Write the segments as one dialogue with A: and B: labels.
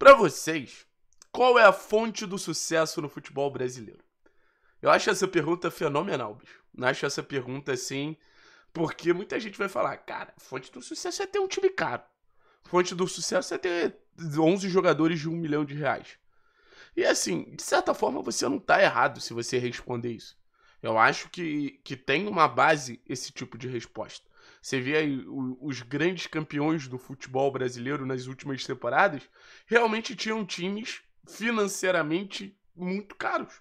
A: Para vocês, qual é a fonte do sucesso no futebol brasileiro? Eu acho essa pergunta fenomenal, bicho. acho essa pergunta assim, porque muita gente vai falar, cara, fonte do sucesso é ter um time caro. Fonte do sucesso é ter 11 jogadores de um milhão de reais. E assim, de certa forma você não tá errado se você responder isso. Eu acho que, que tem uma base esse tipo de resposta você vê aí os grandes campeões do futebol brasileiro nas últimas temporadas, realmente tinham times financeiramente muito caros.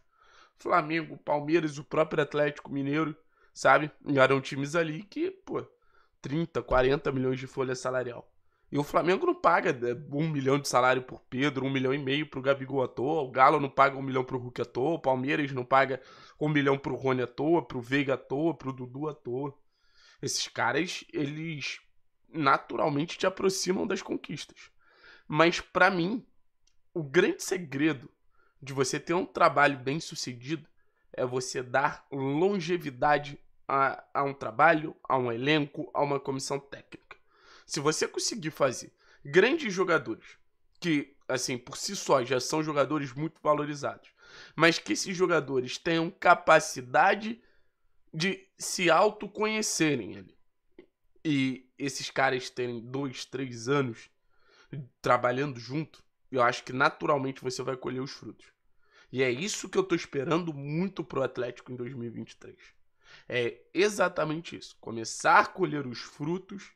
A: Flamengo, Palmeiras, o próprio Atlético Mineiro, sabe? Eram times ali que, pô, 30, 40 milhões de folha salarial. E o Flamengo não paga né, um milhão de salário por Pedro, um milhão e meio pro Gabigol à toa, o Galo não paga um milhão pro Hulk à toa, o Palmeiras não paga um milhão pro Rony à toa, pro Veiga à toa, pro Dudu à toa. Esses caras, eles naturalmente te aproximam das conquistas. Mas para mim, o grande segredo de você ter um trabalho bem sucedido é você dar longevidade a, a, um trabalho, a um elenco, a uma comissão técnica. Se você conseguir fazer grandes jogadores, que, assim, por si só já são jogadores muito valorizados, mas que esses jogadores tenham capacidade de se autoconhecerem ali. E esses caras terem dois, três anos trabalhando junto, eu acho que naturalmente você vai colher os frutos. E é isso que eu tô esperando muito pro Atlético em 2023. É exatamente isso. Começar a colher os frutos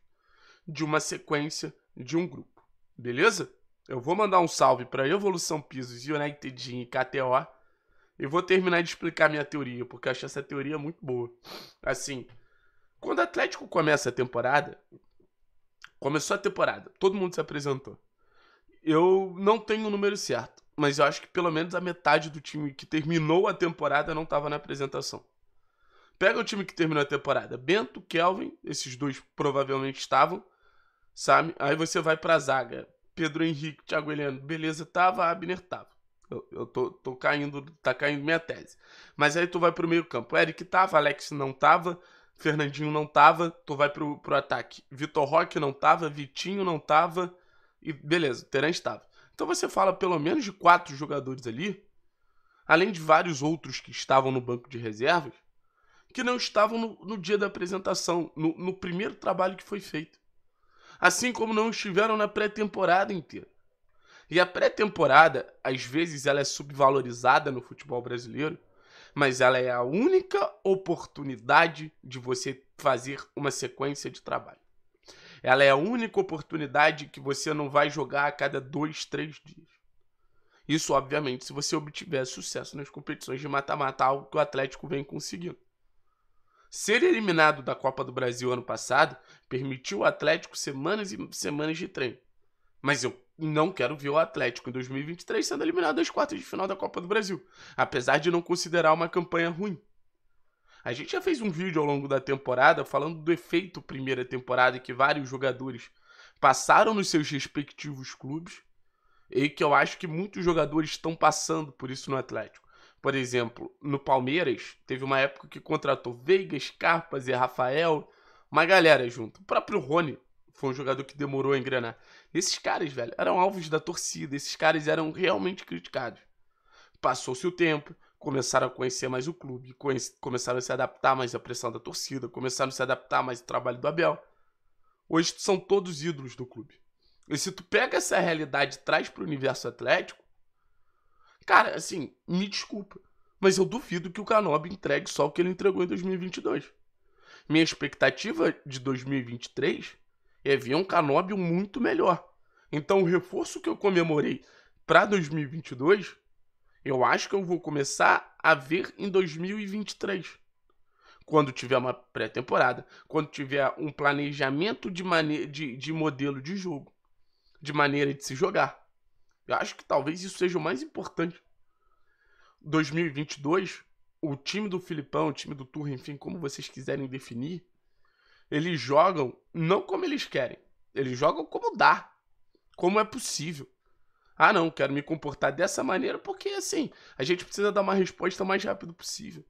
A: de uma sequência de um grupo. Beleza? Eu vou mandar um salve para Evolução Pisos, United Gym e KTO eu vou terminar de explicar minha teoria, porque eu acho essa teoria muito boa. Assim, quando o Atlético começa a temporada, começou a temporada, todo mundo se apresentou. Eu não tenho o número certo, mas eu acho que pelo menos a metade do time que terminou a temporada não estava na apresentação. Pega o time que terminou a temporada, Bento, Kelvin, esses dois provavelmente estavam, sabe? Aí você vai para a zaga, Pedro Henrique, Thiago Heleno, beleza, tava, Abner tava. Eu, eu tô, tô, caindo, tá caindo minha tese. Mas aí tu vai pro meio campo. Eric tava, Alex não tava, Fernandinho não tava, tu vai pro, pro ataque. Vitor Roque não tava, Vitinho não tava, e beleza, Terence tava. Então você fala pelo menos de quatro jogadores ali, além de vários outros que estavam no banco de reservas, que não estavam no, no dia da apresentação, no, no primeiro trabalho que foi feito. Assim como não estiveram na pré-temporada inteira. E a pré-temporada, às vezes, ela é subvalorizada no futebol brasileiro, mas ela é a única oportunidade de você fazer uma sequência de trabalho. Ela é a única oportunidade que você não vai jogar a cada dois, três dias. Isso, obviamente, se você obtiver sucesso nas competições de mata-mata, algo que o Atlético vem conseguindo. Ser eliminado da Copa do Brasil ano passado permitiu ao Atlético semanas e semanas de treino. Mas eu não quero ver o Atlético em 2023 sendo eliminado das quartas de final da Copa do Brasil, apesar de não considerar uma campanha ruim. A gente já fez um vídeo ao longo da temporada falando do efeito primeira temporada que vários jogadores passaram nos seus respectivos clubes e que eu acho que muitos jogadores estão passando por isso no Atlético. Por exemplo, no Palmeiras, teve uma época que contratou Veigas, Carpas e Rafael, uma galera junto. O próprio Rony foi um jogador que demorou a engrenar. Esses caras, velho, eram alvos da torcida, esses caras eram realmente criticados. Passou-se o tempo, começaram a conhecer mais o clube, começaram a se adaptar mais à pressão da torcida, começaram a se adaptar mais ao trabalho do Abel. Hoje são todos ídolos do clube. E se tu pega essa realidade e traz pro universo atlético, cara, assim, me desculpa, mas eu duvido que o Canob entregue só o que ele entregou em 2022. Minha expectativa de 2023 é ver um Canóbio muito melhor. Então o reforço que eu comemorei para 2022, eu acho que eu vou começar a ver em 2023. Quando tiver uma pré-temporada, quando tiver um planejamento de, mane de, de modelo de jogo, de maneira de se jogar. Eu acho que talvez isso seja o mais importante. 2022, o time do Filipão, o time do Tour, enfim, como vocês quiserem definir, eles jogam não como eles querem, eles jogam como dá, como é possível. Ah, não, quero me comportar dessa maneira porque assim, a gente precisa dar uma resposta o mais rápido possível.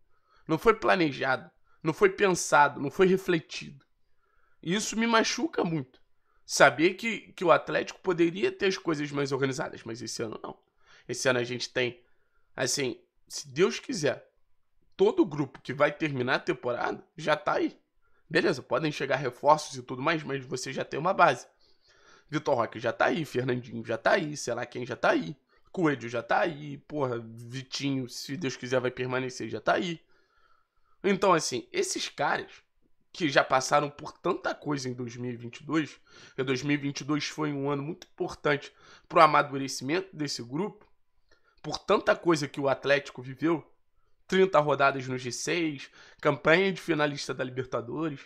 A: Não foi planejado, não foi pensado, não foi refletido. E isso me machuca muito. Saber que, que o Atlético poderia ter as coisas mais organizadas, mas esse ano não. Esse ano a gente tem, assim, se Deus quiser, todo o grupo que vai terminar a temporada já tá aí. Beleza, podem chegar reforços e tudo mais, mas você já tem uma base. Vitor Roque já tá aí, Fernandinho já tá aí, sei lá quem já tá aí. Coelho já tá aí, porra, Vitinho, se Deus quiser, vai permanecer, já tá aí. Então, assim, esses caras que já passaram por tanta coisa em 2022, e 2022 foi um ano muito importante pro amadurecimento desse grupo, por tanta coisa que o Atlético viveu, 30 rodadas no G6, campanha de finalista da Libertadores.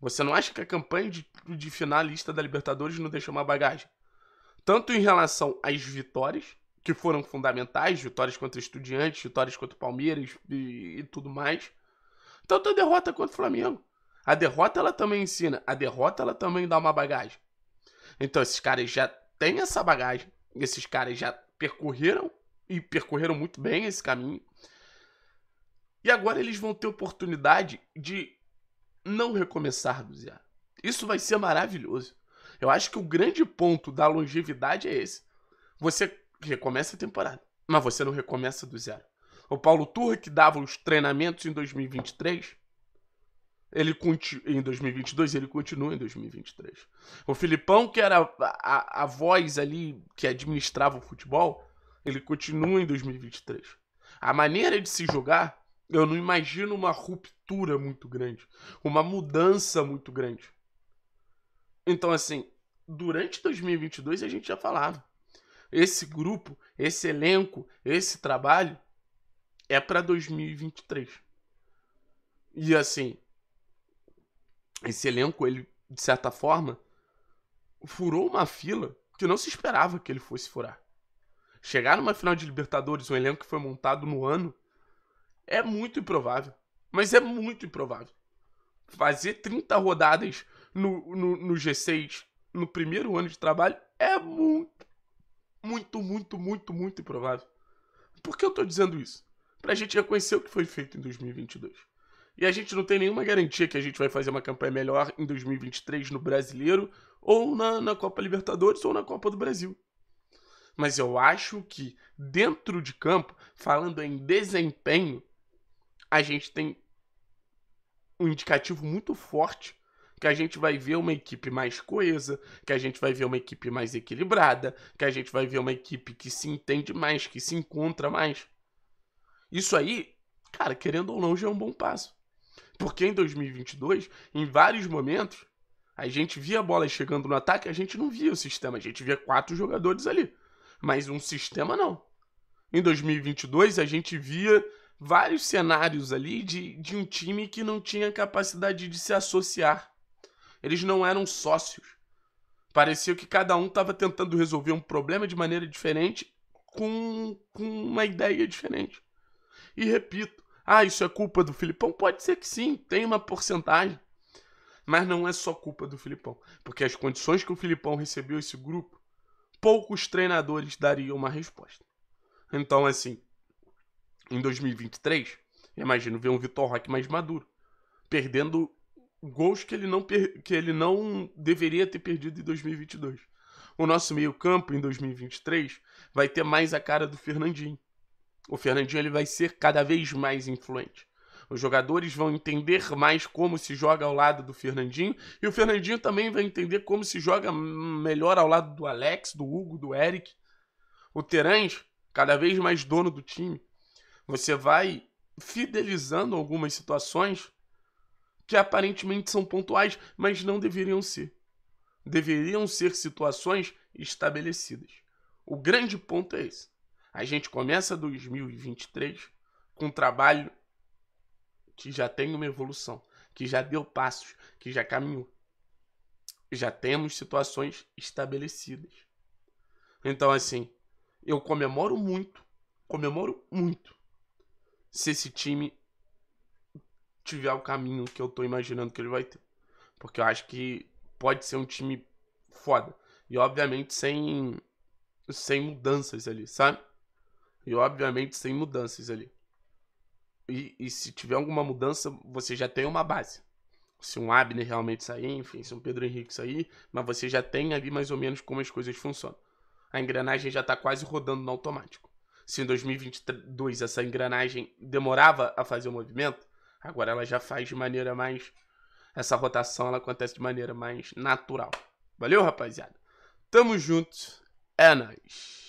A: Você não acha que a campanha de, de finalista da Libertadores não deixou uma bagagem? Tanto em relação às vitórias, que foram fundamentais, vitórias contra estudiantes, vitórias contra Palmeiras e, e tudo mais, tanto a derrota contra o Flamengo. A derrota ela também ensina, a derrota ela também dá uma bagagem. Então esses caras já têm essa bagagem, esses caras já percorreram e percorreram muito bem esse caminho. E agora eles vão ter oportunidade de não recomeçar do zero. Isso vai ser maravilhoso. Eu acho que o grande ponto da longevidade é esse. Você recomeça a temporada, mas você não recomeça do zero. O Paulo Turra, que dava os treinamentos em 2023, ele em 2022, ele continua em 2023. O Filipão, que era a, a, a voz ali que administrava o futebol, ele continua em 2023. A maneira de se jogar eu não imagino uma ruptura muito grande, uma mudança muito grande. Então, assim, durante 2022 a gente já falava. Esse grupo, esse elenco, esse trabalho é para 2023. E assim, esse elenco, ele de certa forma furou uma fila que não se esperava que ele fosse furar. Chegar numa final de Libertadores, um elenco que foi montado no ano é muito improvável. Mas é muito improvável. Fazer 30 rodadas no, no, no G6 no primeiro ano de trabalho é muito, muito, muito, muito, muito improvável. Por que eu tô dizendo isso? Pra gente reconhecer o que foi feito em 2022. E a gente não tem nenhuma garantia que a gente vai fazer uma campanha melhor em 2023 no Brasileiro, ou na, na Copa Libertadores, ou na Copa do Brasil. Mas eu acho que, dentro de campo, falando em desempenho, a gente tem um indicativo muito forte que a gente vai ver uma equipe mais coesa, que a gente vai ver uma equipe mais equilibrada, que a gente vai ver uma equipe que se entende mais, que se encontra mais. Isso aí, cara, querendo ou não, já é um bom passo. Porque em 2022, em vários momentos, a gente via a bola chegando no ataque, a gente não via o sistema, a gente via quatro jogadores ali. Mas um sistema não. Em 2022, a gente via vários cenários ali de, de um time que não tinha capacidade de se associar. Eles não eram sócios. Parecia que cada um estava tentando resolver um problema de maneira diferente com, com uma ideia diferente. E repito, ah, isso é culpa do Filipão? Pode ser que sim, tem uma porcentagem. Mas não é só culpa do Filipão. Porque as condições que o Filipão recebeu esse grupo, poucos treinadores dariam uma resposta. Então, assim, em 2023, imagino ver um Vitor Roque mais maduro, perdendo gols que ele não, que ele não deveria ter perdido em 2022. O nosso meio-campo em 2023 vai ter mais a cara do Fernandinho. O Fernandinho ele vai ser cada vez mais influente. Os jogadores vão entender mais como se joga ao lado do Fernandinho e o Fernandinho também vai entender como se joga melhor ao lado do Alex, do Hugo, do Eric. O Terãs, cada vez mais dono do time, você vai fidelizando algumas situações que aparentemente são pontuais, mas não deveriam ser. Deveriam ser situações estabelecidas. O grande ponto é esse. A gente começa 2023 com um trabalho que já tem uma evolução, que já deu passos, que já caminhou. Já temos situações estabelecidas. Então, assim, eu comemoro muito, comemoro muito se esse time tiver o caminho que eu tô imaginando que ele vai ter. Porque eu acho que pode ser um time foda. E obviamente sem sem mudanças ali, sabe? E obviamente sem mudanças ali. E, e se tiver alguma mudança, você já tem uma base. Se um Abner realmente sair, enfim, se um Pedro Henrique sair, mas você já tem ali mais ou menos como as coisas funcionam. A engrenagem já tá quase rodando no automático. Se em 2022 essa engrenagem demorava a fazer o movimento, agora ela já faz de maneira mais. Essa rotação ela acontece de maneira mais natural. Valeu, rapaziada? Tamo junto. É nóis.